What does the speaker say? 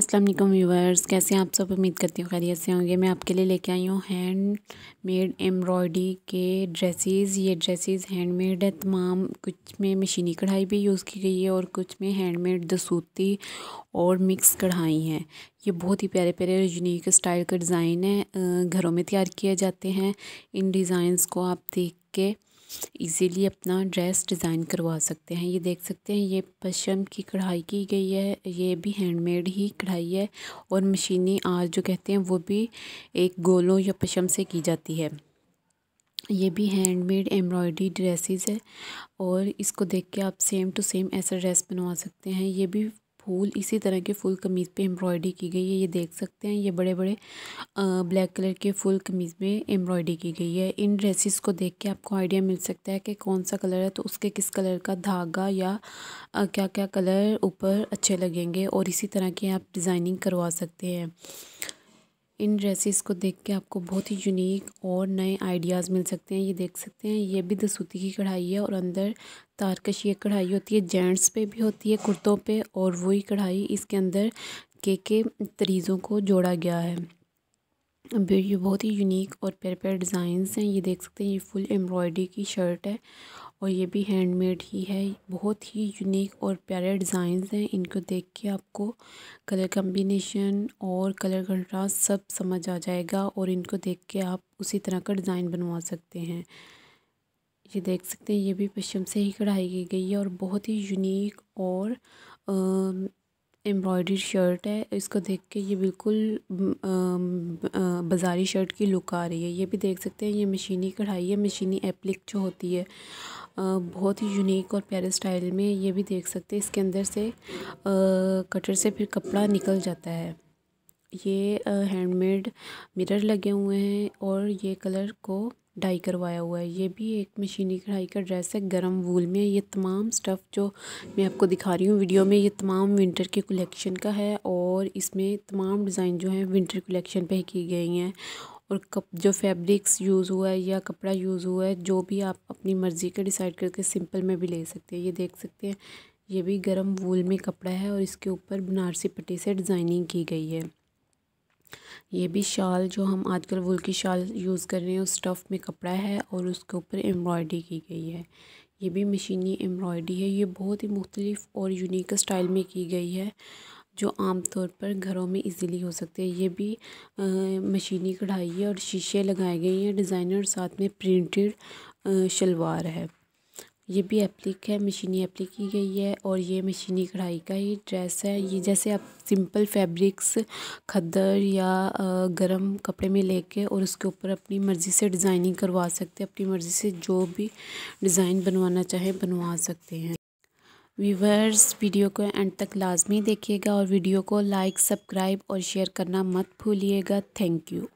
अस्सलाम वालेकुम व्यूवर्स कैसे हैं आप सब उम्मीद करती हूँ खैरियत से होंगे मैं आपके लिए लेके आई हूँ हैंड मेड एम्ब्रॉयडरी के ड्रेसेस ये ड्रेसेस हैंड मेड है तमाम कुछ में मशीनी कढ़ाई भी यूज़ की गई है और कुछ में हैंड मेड दसूती और मिक्स कढ़ाई हैं ये बहुत ही प्यारे प्यारे यूनिक स्टाइल का डिज़ाइन है घरों में तैयार किए जाते हैं इन डिज़ाइंस को आप देख के इजीली अपना ड्रेस डिज़ाइन करवा सकते हैं ये देख सकते हैं ये पशम की कढ़ाई की गई है ये भी हैंडमेड ही कढ़ाई है और मशीनी आज जो कहते हैं वो भी एक गोलों या पशम से की जाती है ये भी हैंडमेड एम्ब्रॉयडरी ड्रेसेस है और इसको देख के आप सेम टू सेम ऐसा ड्रेस बनवा सकते हैं ये भी फूल इसी तरह के फुल कमीज़ पे एम्ब्रॉयडरी की गई है ये देख सकते हैं ये बड़े बड़े ब्लैक कलर के फुल कमीज़ में एम्ब्रॉयडरी की गई है इन ड्रेसेस को देख के आपको आइडिया मिल सकता है कि कौन सा कलर है तो उसके किस कलर का धागा या क्या क्या कलर ऊपर अच्छे लगेंगे और इसी तरह की आप डिज़ाइनिंग करवा सकते हैं इन ड्रेसेस को देख के आपको बहुत ही यूनिक और नए आइडियाज़ मिल सकते हैं ये देख सकते हैं ये भी दसूती की कढ़ाई है और अंदर तारकश ये कढ़ाई होती है जेंट्स पे भी होती है कुर्तों पे और वही कढ़ाई इसके अंदर के के तरीज़ों को जोड़ा गया है ये बहुत ही यूनिक और प्यारे प्यारे डिज़ाइंस हैं ये देख सकते हैं ये फुल एम्ब्रॉयडरी की शर्ट है और ये भी हैंडमेड ही है बहुत ही यूनिक और प्यारे डिज़ाइंस हैं इनको देख के आपको कलर कम्बिनेशन और कलर कंट्रास्ट सब समझ आ जाएगा और इनको देख के आप उसी तरह का डिज़ाइन बनवा सकते हैं ये देख सकते हैं ये भी पश्चिम से ही कढ़ाई की गई है और बहुत ही यूनिक और एम्ब्रॉयडरी शर्ट है इसको देख के ये बिल्कुल बाज़ारी शर्ट की लुक आ रही है ये भी देख सकते हैं ये मशीनी कढ़ाई है मशीनी एप्लिक जो होती है बहुत ही यूनिक और प्यारे स्टाइल में ये भी देख सकते हैं इसके अंदर से कटर से फिर कपड़ा निकल जाता है ये हैंडमेड मिरर लगे हुए हैं और ये कलर को डाई करवाया हुआ है ये भी एक मशीनी कढ़ाई का ड्रेस है गरम वूल में ये तमाम स्टफ़ जो मैं आपको दिखा रही हूँ वीडियो में ये तमाम विंटर के कलेक्शन का है और इसमें तमाम डिज़ाइन जो है विंटर कलेक्शन पे की गई हैं और कप जो फैब्रिक्स यूज़ हुआ है या कपड़ा यूज़ हुआ है जो भी आप अपनी मर्ज़ी का डिसाइड करके सिंपल में भी ले सकते हैं ये देख सकते हैं ये भी गर्म वूल में कपड़ा है और इसके ऊपर बनारसी पट्टी से डिज़ाइनिंग की गई है ये भी शाल जो हम आजकल वूल की शाल यूज़ कर रहे हैं उस स्टफ़ में कपड़ा है और उसके ऊपर एम्ब्रॉयडरी की गई है ये भी मशीनी एम्ब्रॉयडरी है ये बहुत ही मुख्तलिफ़ और यूनिक स्टाइल में की गई है जो आमतौर पर घरों में इजीली हो सकते हैं ये भी मशीनी कढ़ाई है और शीशे लगाए गए हैं डिज़ाइनर साथ में प्रिंटेड शलवार है ये भी एप्लिक है मशीनी एप्लिक की गई है और ये मशीनी कढ़ाई का ही ड्रेस है ये जैसे आप सिंपल फैब्रिक्स खद्दर या गरम कपड़े में लेके और उसके ऊपर अपनी मर्ज़ी से डिज़ाइनिंग करवा सकते हैं अपनी मर्ज़ी से जो भी डिज़ाइन बनवाना चाहे बनवा सकते हैं व्यूवर्स वीडियो को एंड तक लाजमी देखिएगा और वीडियो को लाइक सब्सक्राइब और शेयर करना मत भूलिएगा थैंक यू